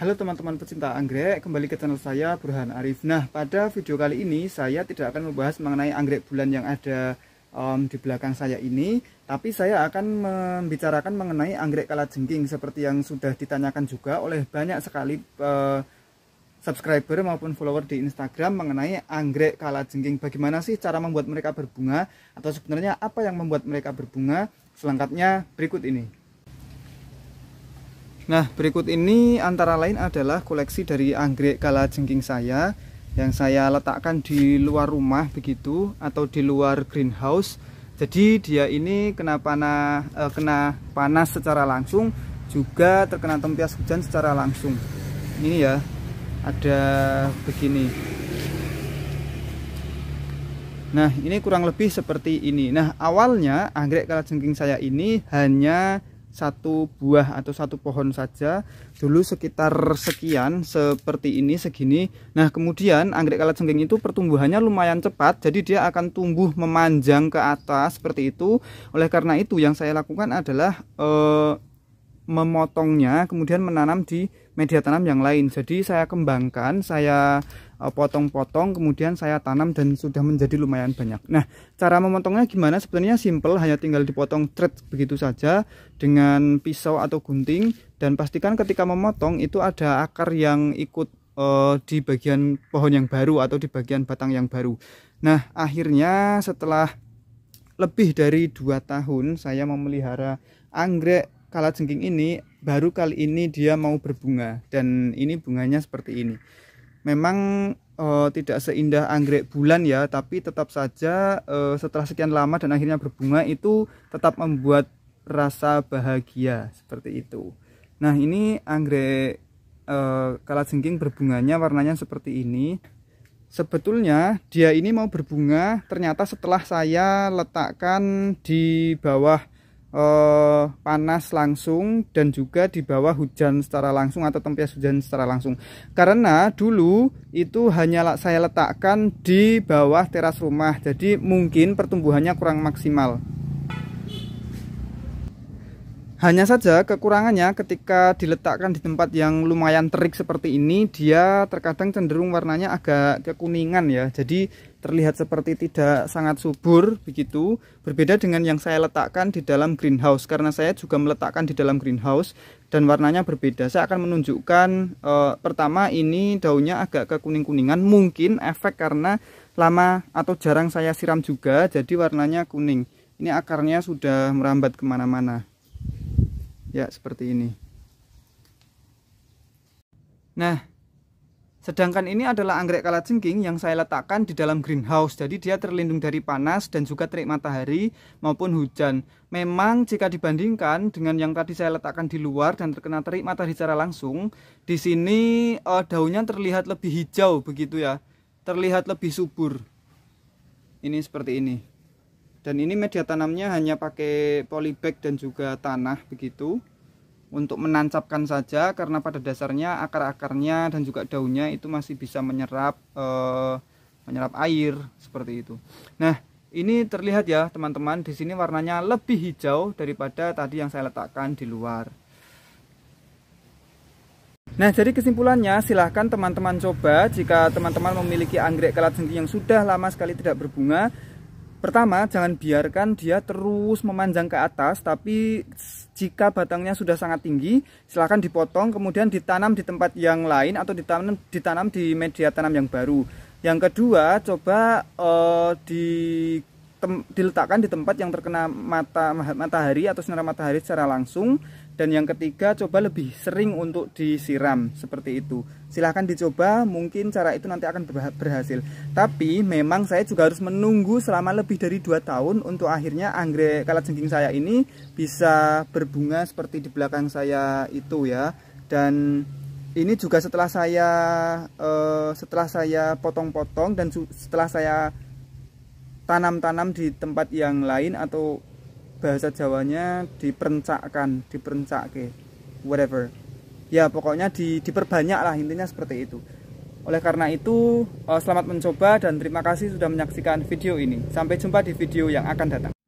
Halo teman-teman pecinta anggrek, kembali ke channel saya Burhan Arif. Nah, pada video kali ini saya tidak akan membahas mengenai anggrek bulan yang ada um, di belakang saya ini, tapi saya akan membicarakan mengenai anggrek kalajengking seperti yang sudah ditanyakan juga oleh banyak sekali uh, subscriber maupun follower di Instagram mengenai anggrek kalajengking. Bagaimana sih cara membuat mereka berbunga atau sebenarnya apa yang membuat mereka berbunga? Selengkapnya berikut ini. Nah, berikut ini antara lain adalah koleksi dari anggrek kala jengking saya yang saya letakkan di luar rumah begitu atau di luar greenhouse. Jadi dia ini kena panas eh, kena panas secara langsung juga terkena tempias hujan secara langsung. Ini ya. Ada begini. Nah, ini kurang lebih seperti ini. Nah, awalnya anggrek kala jengking saya ini hanya satu buah atau satu pohon saja dulu sekitar sekian seperti ini segini nah kemudian anggrek kalat sengking itu pertumbuhannya lumayan cepat jadi dia akan tumbuh memanjang ke atas seperti itu oleh karena itu yang saya lakukan adalah eh, memotongnya kemudian menanam di media tanam yang lain jadi saya kembangkan saya e, potong-potong kemudian saya tanam dan sudah menjadi lumayan banyak nah cara memotongnya gimana sebenarnya simple hanya tinggal dipotong thread begitu saja dengan pisau atau gunting dan pastikan ketika memotong itu ada akar yang ikut uh, di bagian pohon yang baru atau di bagian batang yang baru nah akhirnya setelah lebih dari dua tahun saya memelihara anggrek kalajengking ini baru kali ini dia mau berbunga dan ini bunganya seperti ini. Memang uh, tidak seindah anggrek bulan ya, tapi tetap saja uh, setelah sekian lama dan akhirnya berbunga itu tetap membuat rasa bahagia seperti itu. Nah, ini anggrek uh, eh, kalajengking berbunganya warnanya seperti ini. Sebetulnya dia ini mau berbunga ternyata setelah saya letakkan di bawah Eh, panas langsung dan juga di bawah hujan secara langsung atau tempias hujan secara langsung. Karena dulu itu hanya saya letakkan di bawah teras rumah, jadi mungkin pertumbuhannya kurang maksimal. Hanya saja kekurangannya ketika diletakkan di tempat yang lumayan terik seperti ini, dia terkadang cenderung warnanya agak kekuningan ya. Jadi terlihat seperti tidak sangat subur begitu berbeda dengan yang saya letakkan di dalam greenhouse karena saya juga meletakkan di dalam greenhouse dan warnanya berbeda saya akan menunjukkan e, pertama ini daunnya agak kekuning-kuningan mungkin efek karena lama atau jarang saya siram juga jadi warnanya kuning ini akarnya sudah merambat kemana-mana ya seperti ini nah Sedangkan ini adalah anggrek kalajengking yang saya letakkan di dalam greenhouse, jadi dia terlindung dari panas dan juga terik matahari maupun hujan. Memang jika dibandingkan dengan yang tadi saya letakkan di luar dan terkena terik matahari secara langsung, di sini uh, daunnya terlihat lebih hijau begitu ya, terlihat lebih subur. Ini seperti ini. Dan ini media tanamnya hanya pakai polybag dan juga tanah begitu untuk menancapkan saja karena pada dasarnya akar-akarnya dan juga daunnya itu masih bisa menyerap e, menyerap air seperti itu. Nah, ini terlihat ya teman-teman di sini warnanya lebih hijau daripada tadi yang saya letakkan di luar. Nah, jadi kesimpulannya silahkan teman-teman coba jika teman-teman memiliki anggrek kalat sendi yang sudah lama sekali tidak berbunga Pertama, jangan biarkan dia terus memanjang ke atas, tapi jika batangnya sudah sangat tinggi, silahkan dipotong, kemudian ditanam di tempat yang lain atau ditanam, ditanam di media tanam yang baru. Yang kedua, coba uh, di tem, diletakkan di tempat yang terkena mata matahari atau sinar matahari secara langsung dan yang ketiga coba lebih sering untuk disiram seperti itu silahkan dicoba mungkin cara itu nanti akan berhasil tapi memang saya juga harus menunggu selama lebih dari dua tahun untuk akhirnya anggrek kalat saya ini bisa berbunga seperti di belakang saya itu ya dan ini juga setelah saya uh, setelah saya potong-potong dan setelah saya tanam-tanam di tempat yang lain atau bahasa Jawanya diperencakkan, diperencake, whatever. Ya pokoknya di, diperbanyak lah intinya seperti itu. Oleh karena itu, eh, selamat mencoba dan terima kasih sudah menyaksikan video ini. Sampai jumpa di video yang akan datang.